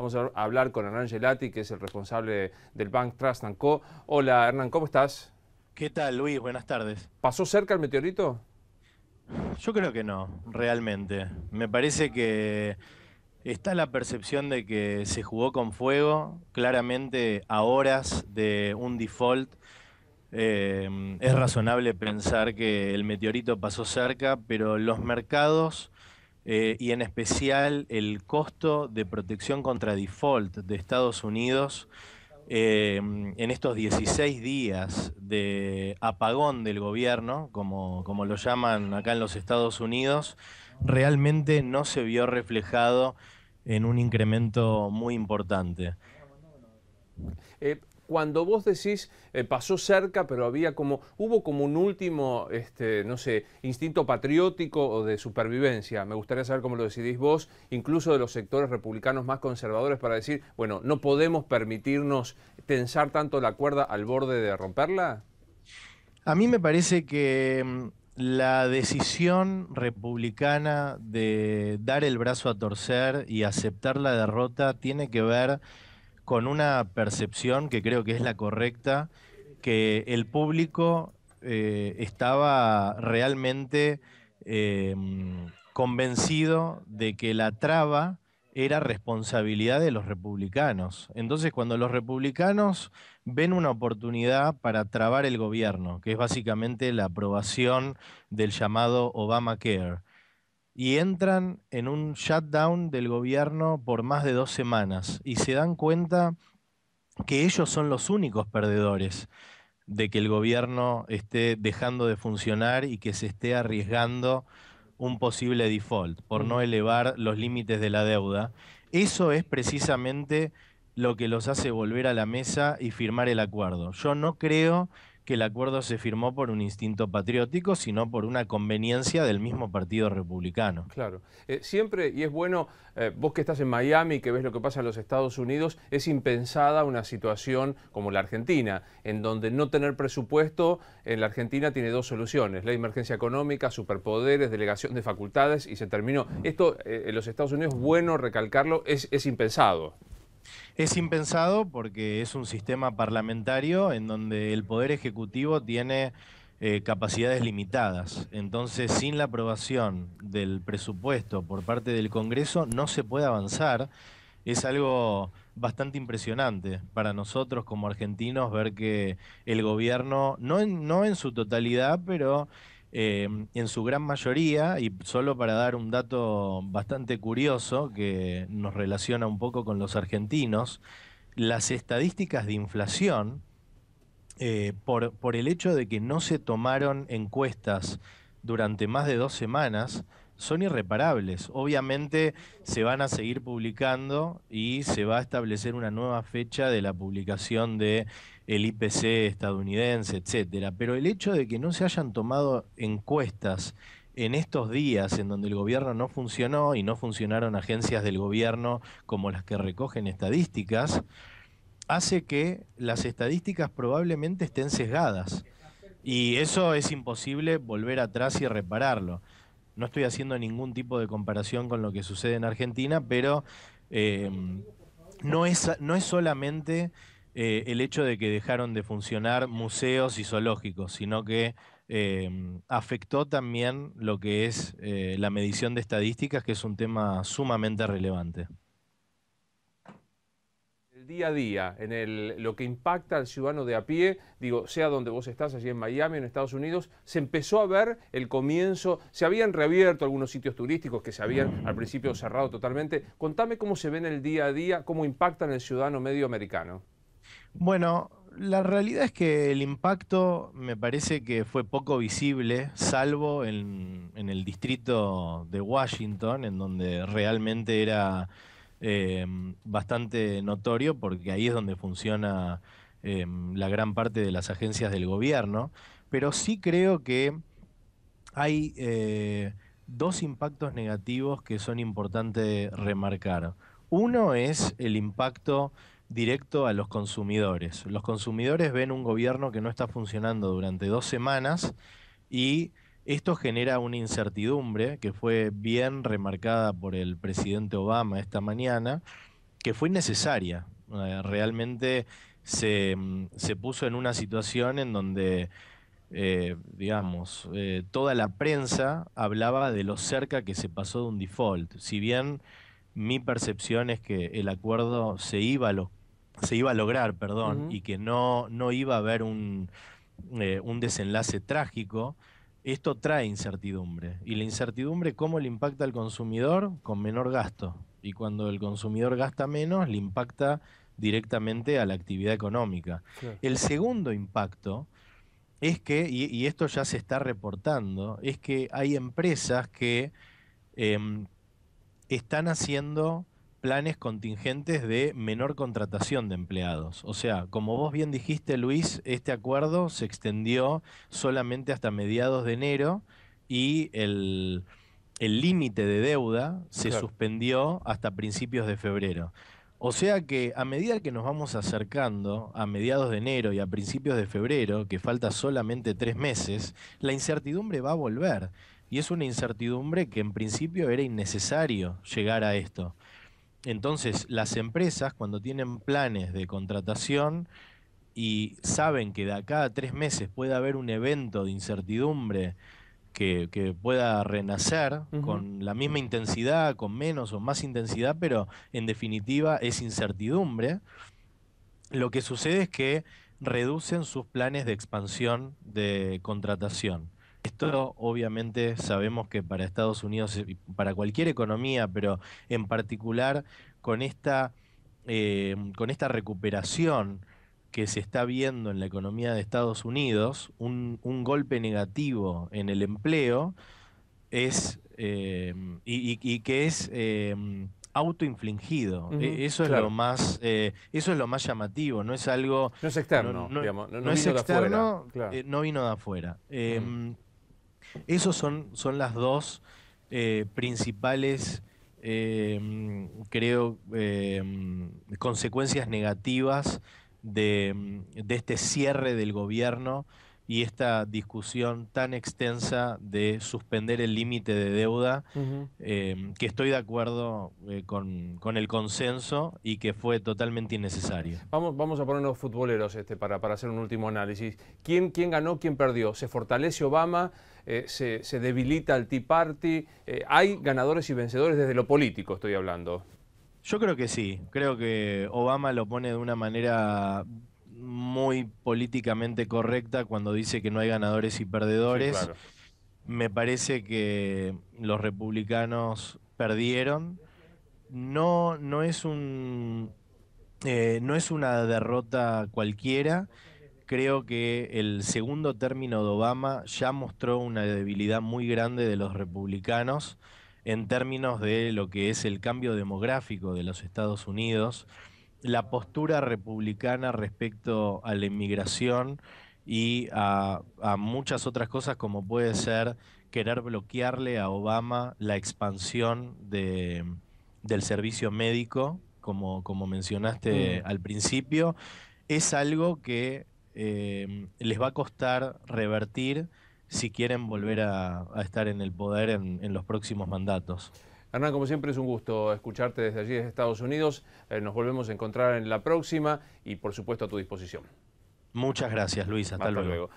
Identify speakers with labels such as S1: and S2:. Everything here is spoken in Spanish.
S1: Vamos a hablar con Hernán Gelati, que es el responsable del Bank Trust Co. Hola Hernán, ¿cómo estás? ¿Qué tal Luis? Buenas tardes. ¿Pasó cerca el meteorito? Yo creo que no, realmente. Me
S2: parece que está la percepción de que se jugó con fuego, claramente a horas de un default. Eh, es razonable pensar que el meteorito pasó cerca, pero los mercados eh, y en especial el costo de protección contra default de Estados Unidos eh, en estos 16 días de apagón del gobierno, como lo llaman acá en los Estados Unidos, realmente no se vio reflejado en un incremento muy importante.
S1: Eh, cuando vos decís eh, pasó cerca, pero había como, hubo como un último, este, no sé, instinto patriótico o de supervivencia. Me gustaría saber cómo lo decidís vos, incluso de los sectores republicanos más conservadores, para decir, bueno, no podemos permitirnos tensar tanto la cuerda al borde de romperla.
S2: A mí me parece que mm, la decisión republicana de dar el brazo a torcer y aceptar la derrota tiene que ver con una percepción que creo que es la correcta, que el público eh, estaba realmente eh, convencido de que la traba era responsabilidad de los republicanos. Entonces, cuando los republicanos ven una oportunidad para trabar el gobierno, que es básicamente la aprobación del llamado Obamacare, y entran en un shutdown del gobierno por más de dos semanas y se dan cuenta que ellos son los únicos perdedores de que el gobierno esté dejando de funcionar y que se esté arriesgando un posible default por no elevar los límites de la deuda. Eso es precisamente lo que los hace volver a la mesa y firmar el acuerdo. Yo no creo que el acuerdo se firmó por un instinto patriótico, sino por una conveniencia del mismo Partido Republicano.
S1: Claro. Eh, siempre, y es bueno, eh, vos que estás en Miami, y que ves lo que pasa en los Estados Unidos, es impensada una situación como la Argentina, en donde no tener presupuesto en la Argentina tiene dos soluciones, la emergencia económica, superpoderes, delegación de facultades, y se terminó. Esto eh, en los Estados Unidos, bueno recalcarlo, es, es impensado.
S2: Es impensado porque es un sistema parlamentario en donde el Poder Ejecutivo tiene eh, capacidades limitadas. Entonces, sin la aprobación del presupuesto por parte del Congreso, no se puede avanzar. Es algo bastante impresionante para nosotros como argentinos ver que el gobierno, no no en su totalidad, pero Em, en su gran mayoría, y solo para dar un dato bastante curioso que nos relaciona un poco con los argentinos, las estadísticas de inflación, eh, por el hecho de que no se tomaron encuestas durante más de dos semanas, son irreparables. Obviamente se van a seguir publicando y se va a establecer una nueva fecha de la publicación de el IPC estadounidense, etcétera. Pero el hecho de que no se hayan tomado encuestas en estos días en donde el gobierno no funcionó y no funcionaron agencias del gobierno como las que recogen estadísticas, hace que las estadísticas probablemente estén sesgadas. Y eso es imposible volver atrás y repararlo. No estoy haciendo ningún tipo de comparación con lo que sucede en Argentina, pero eh, no, es, no es solamente eh, el hecho de que dejaron de funcionar museos y zoológicos, sino que em, afectó también lo que es eh, la medición de estadísticas, que es un tema sumamente relevante.
S1: El día a día, en lo que impacta al ciudadano de a pie, digo, sea donde vos estás, allí en Miami, en Estados Unidos, se empezó a ver el comienzo, se habían reabierto algunos sitios turísticos que se habían al principio cerrado totalmente. Contame cómo se ven el día a día, cómo impactan el ciudadano medio americano.
S2: Bueno, la realidad es que el impacto me parece que fue poco visible, salvo en, el distrito de Washington, en donde realmente era em, bastante notorio, porque ahí es donde funciona em, la gran parte de las agencias del gobierno. Pero sí creo que hay eh, dos impactos negativos que son importantes remarcar. Uno es el impacto directo a los consumidores. Los consumidores ven un gobierno que no está funcionando durante dos semanas y esto genera una incertidumbre que fue bien remarcada por el presidente Obama esta mañana, que fue innecesaria. Eh, realmente mm, se, puso en una situación en donde, eh, digamos, eh, toda la prensa hablaba de lo cerca que se pasó de un default. Si bien mi percepción es que el acuerdo se iba a los se iba a lograr, perdón, y que no, iba a haber eh, un, desenlace trágico, esto trae incertidumbre. ¿Y la incertidumbre cómo le impacta al consumidor? Con menor gasto. Y cuando el consumidor gasta menos, le impacta directamente a la actividad económica. El segundo impacto es que, y, esto ya se está reportando, es que hay empresas que em, están haciendo planes contingentes de menor contratación de empleados. O sea, como vos bien dijiste, Luis, este acuerdo se extendió solamente hasta mediados de enero y el límite de deuda se suspendió hasta principios de febrero. O sea que a medida que nos vamos acercando a mediados de enero y a principios de febrero, que falta solamente tres meses, la incertidumbre va a volver. Y es una incertidumbre que en principio era innecesario llegar a esto. Entonces, las empresas cuando tienen planes de contratación y saben que de acá a tres meses puede haber un evento de incertidumbre que, pueda renacer con la misma intensidad, con menos o más intensidad, pero en definitiva es incertidumbre, lo que sucede es que reducen sus planes de expansión de contratación. Esto obviamente sabemos que para Estados Unidos y para cualquier economía, pero en particular con esta, eh, con esta recuperación que se está viendo en la economía de Estados Unidos, un, golpe negativo en el empleo, es eh, y, que es eh, autoinfligido. E, eso es lo más, eso es lo más llamativo, no es algo. No es externo, no, es vino externo, de afuera, no vino de afuera. Esos son, las dos eh, principales, em, creo, em, consecuencias negativas de este cierre del gobierno y esta discusión tan extensa de suspender el límite de deuda, eh, que estoy de
S1: acuerdo
S2: eh, con, el consenso y que fue totalmente innecesario.
S1: Vamos, vamos a ponernos futboleros este, para, para hacer un último análisis. ¿Quién, ganó, quién perdió? ¿Se fortalece Obama? Eh, se, se, debilita el Tea Party? ¿Hay ganadores y vencedores desde lo político, estoy hablando? Yo creo que sí, creo que Obama lo pone de una
S2: manera muy políticamente correcta cuando dice que no hay ganadores y perdedores. Me parece que los republicanos perdieron. No, no es un eh, no es una derrota cualquiera. Creo que el segundo término de Obama ya mostró una debilidad muy grande de los republicanos en términos de lo que es el cambio demográfico de los Estados Unidos la postura republicana respecto a la inmigración y a, muchas otras cosas como puede ser querer bloquearle a Obama la expansión de, del servicio médico, como, mencionaste mm. al principio, es algo que em, les va a costar revertir si quieren volver a, estar en el poder en los próximos mandatos.
S1: Hernán, como siempre es un gusto escucharte desde allí, desde Estados Unidos. Eh, nos volvemos a encontrar en la próxima y por supuesto a tu disposición. Muchas gracias, Luis. Hasta, luego.